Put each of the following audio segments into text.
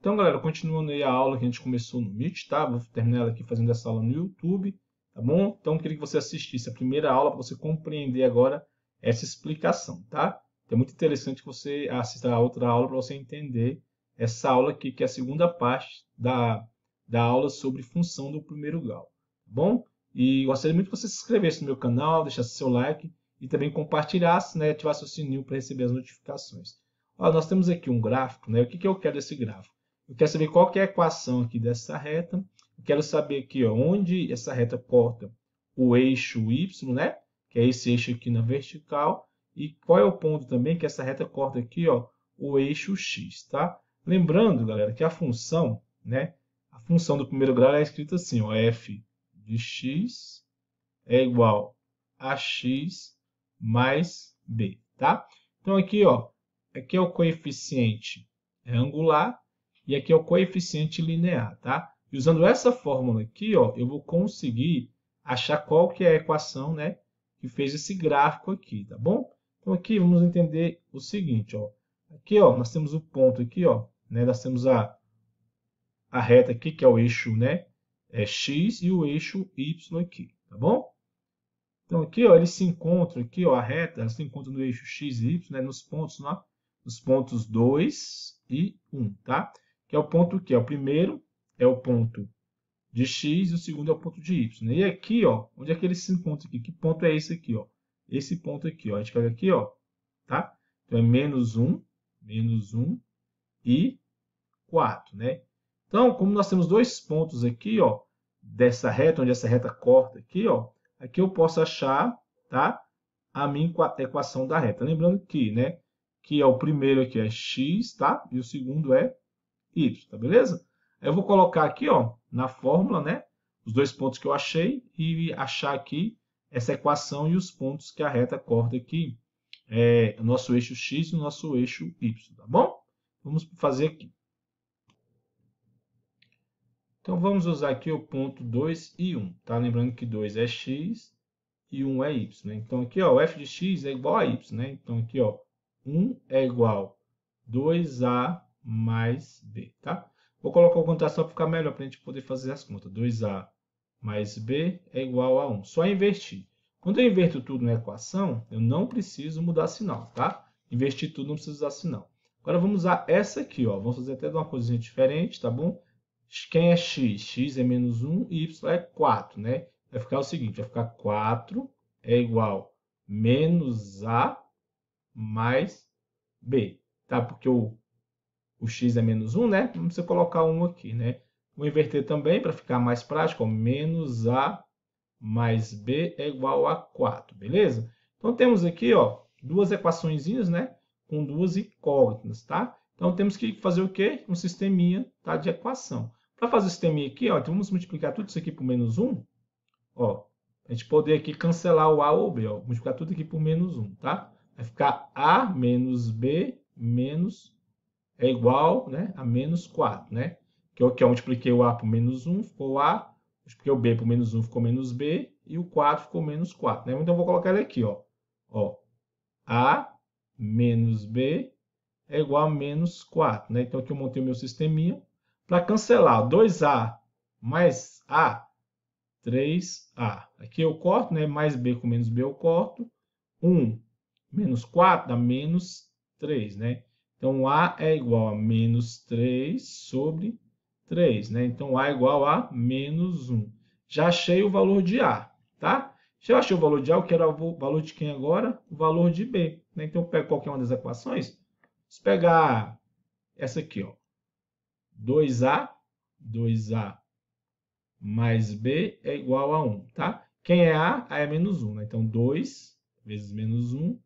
Então, galera, continuando aí a aula que a gente começou no Meet, tá? Vou terminar ela aqui fazendo essa aula no YouTube, tá bom? Então, queria que você assistisse a primeira aula para você compreender agora essa explicação, tá? Então, é muito interessante que você assista a outra aula para você entender essa aula aqui, que é a segunda parte da, da aula sobre função do primeiro grau, tá bom? E gostaria muito que você se inscrevesse no meu canal, deixasse seu like e também compartilhasse, né? Ativasse o sininho para receber as notificações. Olha, nós temos aqui um gráfico, né? O que, que eu quero desse gráfico? Eu quero saber qual que é a equação aqui dessa reta. Eu quero saber aqui ó, onde essa reta corta o eixo Y, né? Que é esse eixo aqui na vertical. E qual é o ponto também que essa reta corta aqui, ó, o eixo X, tá? Lembrando, galera, que a função, né? A função do primeiro grau é escrita assim, ó, f de x é igual a x mais b, tá? Então aqui, ó, aqui é o coeficiente angular e aqui é o coeficiente linear, tá? E usando essa fórmula aqui, ó, eu vou conseguir achar qual que é a equação, né, que fez esse gráfico aqui, tá bom? Então aqui vamos entender o seguinte, ó. Aqui, ó, nós temos o ponto aqui, ó, né, nós temos a, a reta aqui, que é o eixo, né, é x e o eixo y aqui, tá bom? Então aqui, ó, eles se encontram aqui, ó, a reta, ela se encontra no eixo x e y, né, nos pontos, né, nos pontos 2 e 1, tá? que é o ponto que é o primeiro é o ponto de x e o segundo é o ponto de y. Né? E aqui, ó, onde é que ele se aqui? Que ponto é esse aqui, ó? Esse ponto aqui, ó. A gente pega aqui, ó, tá? Então é menos 1, menos 1 e 4, né? Então, como nós temos dois pontos aqui, ó, dessa reta, onde essa reta corta aqui, ó, aqui eu posso achar, tá? A minha equação da reta. Lembrando que, né, que é o primeiro aqui é x, tá? E o segundo é y, tá beleza? Eu vou colocar aqui, ó, na fórmula, né, os dois pontos que eu achei e achar aqui essa equação e os pontos que a reta corta aqui, é, o nosso eixo x e o nosso eixo y, tá bom? Vamos fazer aqui. Então, vamos usar aqui o ponto 2 e 1, tá? Lembrando que 2 é x e 1 é y, né? Então, aqui, ó, o f de x é igual a y, né? Então, aqui, ó, 1 é igual 2a mais B, tá? Vou colocar o contração para ficar melhor, para a gente poder fazer as contas. 2A mais B é igual a 1. Só invertir. Quando eu inverto tudo na equação, eu não preciso mudar sinal, tá? Invertir tudo não precisa usar sinal. Agora vamos usar essa aqui, ó. Vamos fazer até uma coisinha diferente, tá bom? Quem é x? x é menos 1 e y é 4, né? Vai ficar o seguinte, vai ficar 4 é igual menos a mais b, tá? Porque o o x é menos 1, né? Vamos colocar 1 aqui, né? Vou inverter também para ficar mais prático, ó, menos a mais b é igual a 4, beleza? Então, temos aqui ó, duas equações, né? Com duas incógnitas, tá? Então, temos que fazer o quê? Um sisteminha tá, de equação. Para fazer o sisteminha aqui, ó, então vamos multiplicar tudo isso aqui por menos 1, ó, a gente poder aqui cancelar o A ou o B, ó, multiplicar tudo aqui por menos 1, tá? Vai ficar A menos B menos é igual né, a menos 4, né? Que é onde multipliquei o A por menos 1, ficou A. Multipliquei o B por menos 1, ficou menos B. E o 4 ficou menos 4, né? Então, vou colocar ele aqui, ó. ó a menos B é igual a menos 4, né? Então, aqui eu montei o meu sisteminha. Para cancelar 2A mais A, 3A. Aqui eu corto, né? Mais B com menos B eu corto. 1 menos 4 dá menos 3, né? Então, A é igual a menos 3 sobre 3, né? Então, A é igual a menos 1. Já achei o valor de A, tá? Se eu achei o valor de A, eu quero o valor de quem agora? O valor de B. Né? Então, eu pego qualquer uma das equações. Se pegar essa aqui, ó. 2A, 2A mais B é igual a 1, tá? Quem é A? A é menos 1, né? Então, 2 vezes menos 1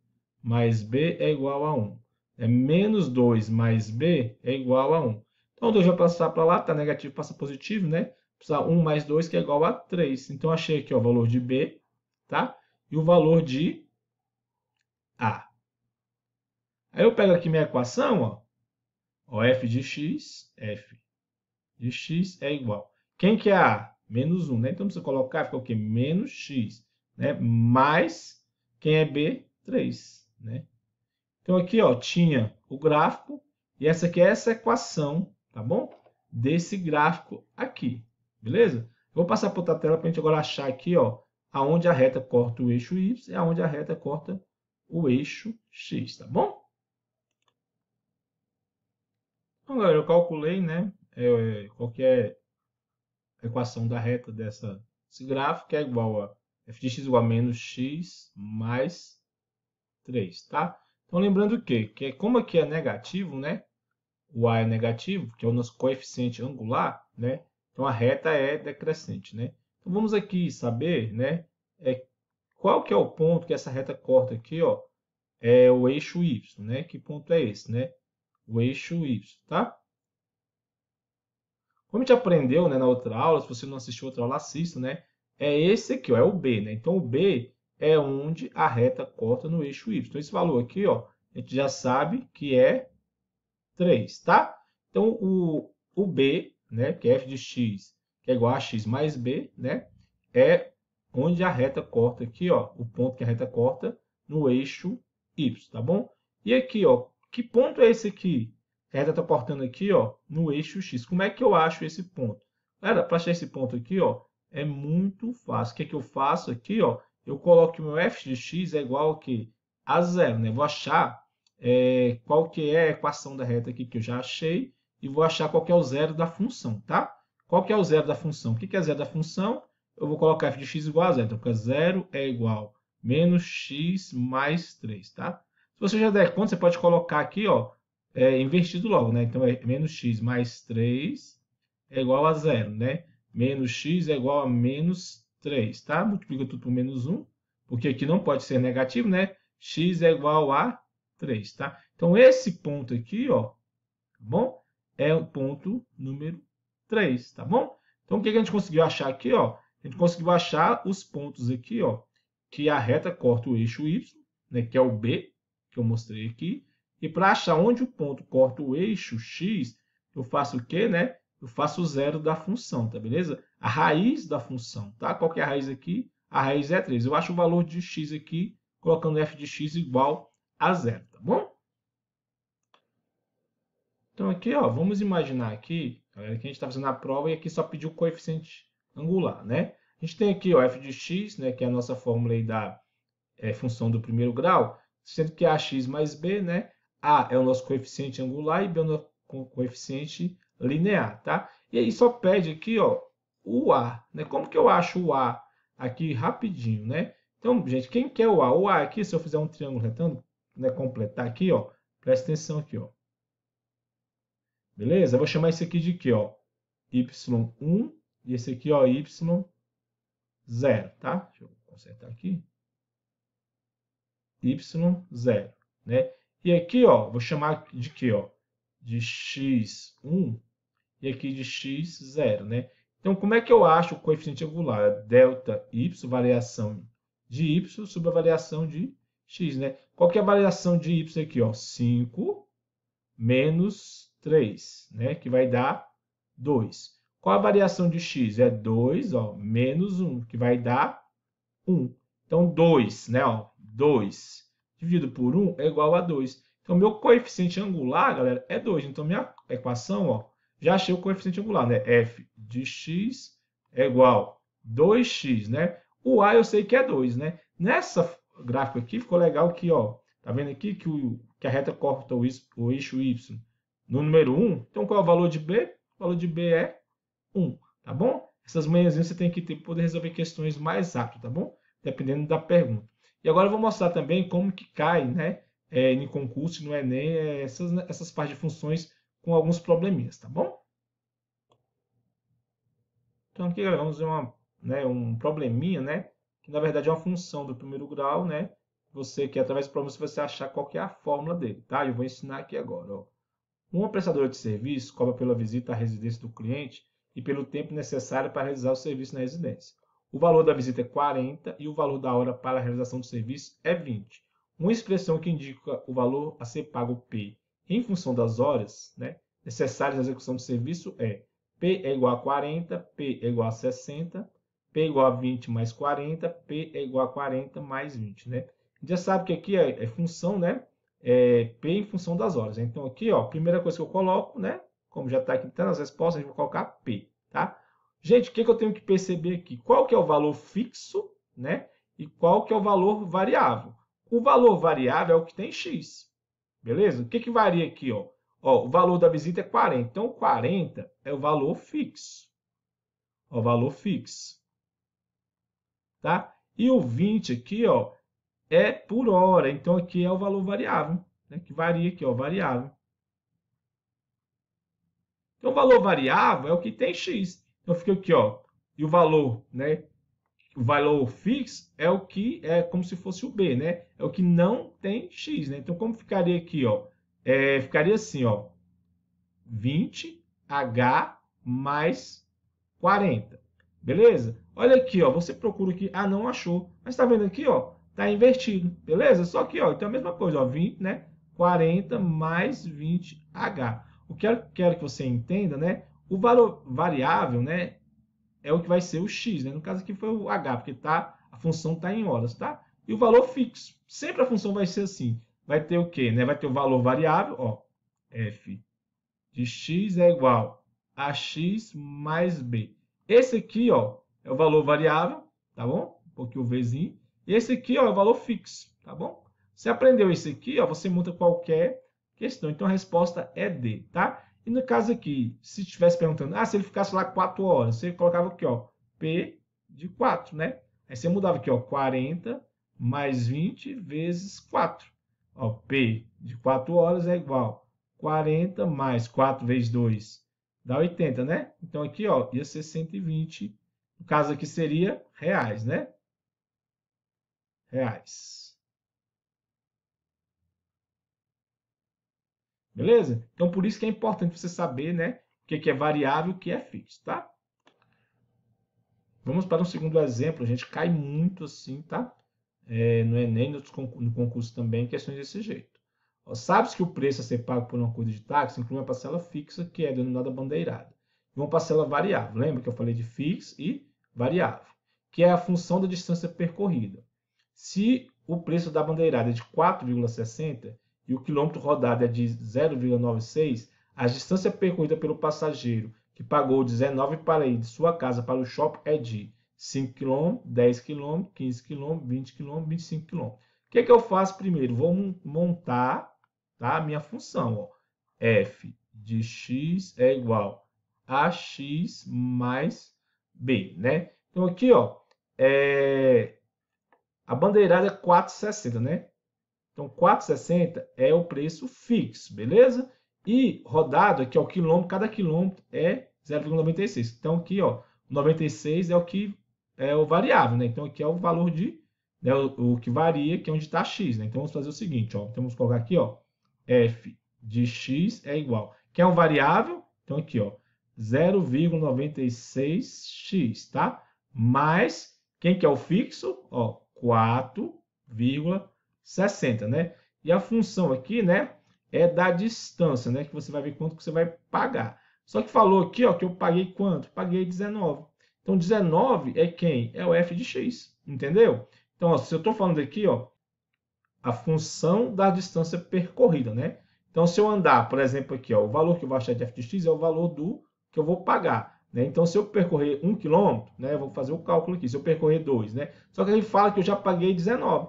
mais B é igual a 1 é menos 2 mais b é igual a 1. Então, 2 vai passar para lá, está negativo, passa positivo, né? Precisa 1 mais 2, que é igual a 3. Então, achei aqui ó, o valor de b, tá? E o valor de a. Aí eu pego aqui minha equação, ó. ó f de x, f de x é igual. Quem que é a? Menos 1, né? Então, você colocar, fica o quê? Menos x, né? Mais, quem é b? 3, né? Então aqui ó, tinha o gráfico e essa aqui é essa equação, tá bom? Desse gráfico aqui, beleza? Vou passar para outra tela para a gente agora achar aqui ó, aonde a reta corta o eixo y e aonde a reta corta o eixo x, tá bom? Então, galera, eu calculei, né, é, é, é equação da reta dessa, desse gráfico, que é igual a f de x igual a menos x mais 3, tá? Então, lembrando que, que é como aqui é negativo, né? O A é negativo, que é o nosso coeficiente angular, né? Então, a reta é decrescente, né? Então, vamos aqui saber, né? É, qual que é o ponto que essa reta corta aqui, ó? É o eixo Y, né? Que ponto é esse, né? O eixo Y, tá? Como a gente aprendeu né, na outra aula, se você não assistiu outra aula, assista, né? É esse aqui, ó, é o B, né? Então, o B é onde a reta corta no eixo Y. Então Esse valor aqui, ó, a gente já sabe que é 3, tá? Então, o, o B, né, que é f de x, que é igual a x mais b, né, é onde a reta corta aqui, ó, o ponto que a reta corta no eixo y, tá bom? E aqui, ó, que ponto é esse aqui? A reta está cortando aqui, ó, no eixo x. Como é que eu acho esse ponto? Galera, para achar esse ponto aqui, ó, é muito fácil. O que, é que eu faço aqui, ó? eu coloco o meu f de x é igual que a zero, né? Vou achar é, qual que é a equação da reta aqui que eu já achei e vou achar qual que é o zero da função, tá? Qual que é o zero da função? O que, que é zero da função? Eu vou colocar f de x igual a zero, então fica zero é igual a menos x mais 3, tá? Se você já der conta, você pode colocar aqui, ó, é, invertido logo, né? Então, é menos x mais 3 é igual a zero, né? Menos x é igual a menos 3, tá? Multiplica tudo por menos 1, porque aqui não pode ser negativo, né? x é igual a 3, tá? Então, esse ponto aqui, ó, tá bom? É o ponto número 3, tá bom? Então, o que a gente conseguiu achar aqui, ó? A gente conseguiu achar os pontos aqui, ó, que a reta corta o eixo y, né, que é o B, que eu mostrei aqui. E para achar onde o ponto corta o eixo x, eu faço o quê, né? Eu faço o zero da função, tá beleza? a raiz da função, tá? Qual que é a raiz aqui? A raiz é 3. Eu acho o valor de x aqui, colocando f de x igual a zero, tá bom? Então aqui, ó, vamos imaginar aqui, galera, que a gente está fazendo a prova e aqui só pediu o coeficiente angular, né? A gente tem aqui, ó, f de x, né, que é a nossa fórmula aí da é, função do primeiro grau, sendo que ax mais b, né, a é o nosso coeficiente angular e b é o nosso coeficiente linear, tá? E aí só pede aqui, ó, o A. Né? Como que eu acho o A aqui rapidinho, né? Então, gente, quem quer o A? O A aqui, se eu fizer um triângulo retângulo, né, completar aqui, ó, presta atenção aqui, ó. Beleza? Eu vou chamar esse aqui de quê, ó? Y1 e esse aqui, ó, Y0, tá? Deixa eu consertar aqui. Y0, né? E aqui, ó, vou chamar de quê, ó? De X1 e aqui de X0, né? Então, como é que eu acho o coeficiente angular? É delta y, variação de y, sobre a variação de x, né? Qual que é a variação de y aqui? Ó? 5 menos 3, né? que vai dar 2. Qual a variação de x? É 2 ó, menos 1, que vai dar 1. Então, 2, né? Ó, 2 dividido por 1 é igual a 2. Então, meu coeficiente angular, galera, é 2. Então, minha equação ó, já achei o coeficiente angular, né? F de x é igual 2x, né? O A eu sei que é 2, né? Nessa gráfica aqui ficou legal que, ó, tá vendo aqui que, o, que a reta corta o, o eixo Y no número 1. Então, qual é o valor de B? O valor de B é 1, tá bom? Essas manhãzinhas você tem que ter, para poder resolver questões mais rápido, tá bom? Dependendo da pergunta. E agora eu vou mostrar também como que cai, né? É, em concurso, no Enem, é, essas, essas partes de funções com alguns probleminhas, tá bom? Então aqui galera, vamos ver uma, né, um probleminha, né? Que na verdade é uma função do primeiro grau, né? Você que através do problema você achar qual é a fórmula dele, tá? Eu vou ensinar aqui agora, ó. Uma prestadora de serviço cobra pela visita à residência do cliente e pelo tempo necessário para realizar o serviço na residência. O valor da visita é 40 e o valor da hora para a realização do serviço é 20. Uma expressão que indica o valor a ser pago P em função das horas né, necessárias à execução do serviço é P é igual a 40, P é igual a 60, P é igual a 20 mais 40, P é igual a 40 mais 20, né? Já sabe que aqui é, é função, né? É P em função das horas. Então, aqui, ó, primeira coisa que eu coloco, né? Como já está aqui tá nas respostas, a gente vai colocar P, tá? Gente, o que, que eu tenho que perceber aqui? Qual que é o valor fixo, né? E qual que é o valor variável? O valor variável é o que tem x, Beleza? O que, que varia aqui? Ó? Ó, o valor da visita é 40. Então, 40 é o valor fixo. Ó, o valor fixo. Tá? E o 20 aqui ó, é por hora. Então, aqui é o valor variável, né? que varia aqui, ó, variável. Então, o valor variável é o que tem x. Então, fica aqui, ó, e o valor né, o valor fixo é o que é como se fosse o B, né? É o que não tem X, né? Então, como ficaria aqui, ó? É, ficaria assim, ó. 20H mais 40. Beleza? Olha aqui, ó. Você procura aqui. Ah, não achou. Mas tá vendo aqui, ó? Tá invertido. Beleza? Só que, ó. Então, é a mesma coisa, ó. 20, né? 40 mais 20H. O que eu quero que você entenda, né? O valor variável, né? é o que vai ser o x, né? No caso aqui foi o h, porque tá, a função está em horas, tá? E o valor fixo. Sempre a função vai ser assim. Vai ter o quê? Né? Vai ter o valor variável, ó, f de x é igual a x mais b. Esse aqui, ó, é o valor variável, tá bom? Um pouquinho o vzinho. E esse aqui, ó, é o valor fixo, tá bom? Você aprendeu esse aqui, ó, você monta qualquer questão. Então, a resposta é D, tá? E no caso aqui, se estivesse perguntando, ah, se ele ficasse lá 4 horas, você colocava aqui, ó, P de 4, né? Aí você mudava aqui, ó, 40 mais 20 vezes 4. Ó, P de 4 horas é igual 40 mais 4 vezes 2 dá 80, né? Então aqui, ó, ia ser 120. No caso aqui seria reais, né? Reais. Beleza? Então, por isso que é importante você saber né, o é que é variável e o que é fixo, tá? Vamos para um segundo exemplo. A gente cai muito assim, tá? É, no Enem, no concurso também, questões desse jeito. sabe-se que o preço a ser pago por uma coisa de táxi inclui uma parcela fixa, que é denominada bandeirada, e uma parcela variável. Lembra que eu falei de fixo e variável, que é a função da distância percorrida. Se o preço da bandeirada é de 4,60 e o quilômetro rodado é de 0,96, a distância percorrida pelo passageiro que pagou 19 para ir de sua casa para o shopping é de 5 km, 10 km, 15 km, 20 km, 25 km. O que, é que eu faço primeiro? Vou montar tá, a minha função. Ó. f de x é igual a x mais b. Né? Então, aqui ó, é... a bandeirada é 4,60. Né? Então, 4,60 é o preço fixo, beleza? E rodado aqui, ó, o quilômetro, cada quilômetro é 0,96. Então, aqui, ó, 96 é o que é o variável, né? Então, aqui é o valor de, né, o, o que varia, que é onde está x, né? Então, vamos fazer o seguinte, ó. Temos então, vamos colocar aqui, ó, f de x é igual. Que é um variável? Então, aqui, ó, 0,96x, tá? Mais, quem que é o fixo? Ó, 4,96. 60, né? E a função aqui, né, é da distância, né, que você vai ver quanto que você vai pagar. Só que falou aqui, ó, que eu paguei quanto? Paguei 19. Então 19 é quem? É o f de x, entendeu? Então, ó, se eu estou falando aqui, ó, a função da distância percorrida, né? Então, se eu andar, por exemplo, aqui, ó, o valor que eu vou achar de f de x é o valor do que eu vou pagar. Né? Então, se eu percorrer 1 quilômetro, né, eu vou fazer o cálculo aqui, se eu percorrer 2, né? Só que ele fala que eu já paguei 19.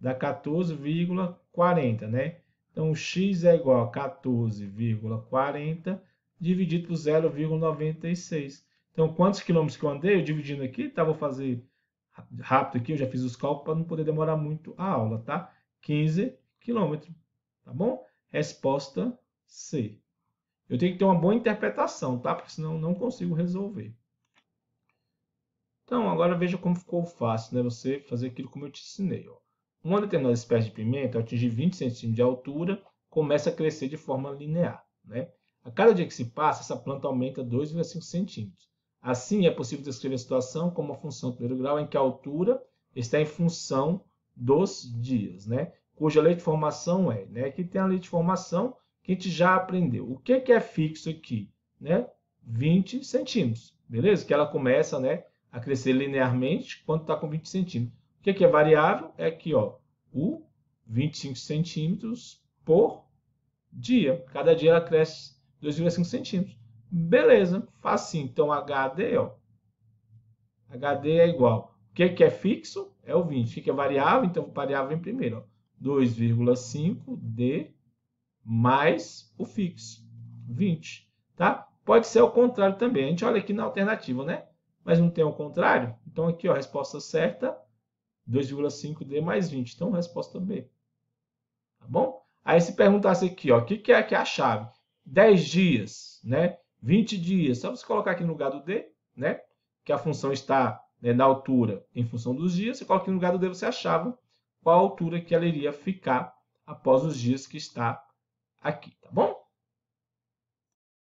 dá 14,40, né? Então, o x é igual a 14,40 dividido por 0,96. Então, quantos quilômetros que eu andei? dividindo aqui, tá? Vou fazer rápido aqui, eu já fiz os cálculos para não poder demorar muito a aula, tá? 15 quilômetros, tá bom? Resposta C. Eu tenho que ter uma boa interpretação, tá? Porque senão não consigo resolver. Então, agora veja como ficou fácil, né? Você fazer aquilo como eu te ensinei, ó. Uma determinada espécie de pimenta, ao atingir 20 centímetros de altura, começa a crescer de forma linear. Né? A cada dia que se passa, essa planta aumenta 2,5 centímetros. Assim, é possível descrever a situação como uma função primeiro grau em que a altura está em função dos dias, né? cuja lei de formação é. Né? Aqui tem a lei de formação que a gente já aprendeu. O que, é que é fixo aqui? Né? 20 centímetros, beleza? Que ela começa né, a crescer linearmente quando está com 20 centímetros. O é que, é variável? É aqui, ó, o 25 centímetros por dia. Cada dia ela cresce 2,5 centímetros. Beleza, facinho. Então, HD, ó, HD é igual. O que, é que é fixo? É o 20. O é que, é variável? Então, variável vem primeiro, 2,5D mais o fixo, 20, tá? Pode ser o contrário também. A gente olha aqui na alternativa, né? Mas não tem o contrário? Então, aqui, ó, a resposta certa 2,5D mais 20. Então, resposta B. Tá bom? Aí, se perguntasse aqui, ó, o que, que é que é a chave? 10 dias, né? 20 dias. Só você colocar aqui no lugar do D, né? Que a função está né, na altura em função dos dias. Você coloca aqui no lugar do D, você achava qual a altura que ela iria ficar após os dias que está aqui, tá bom?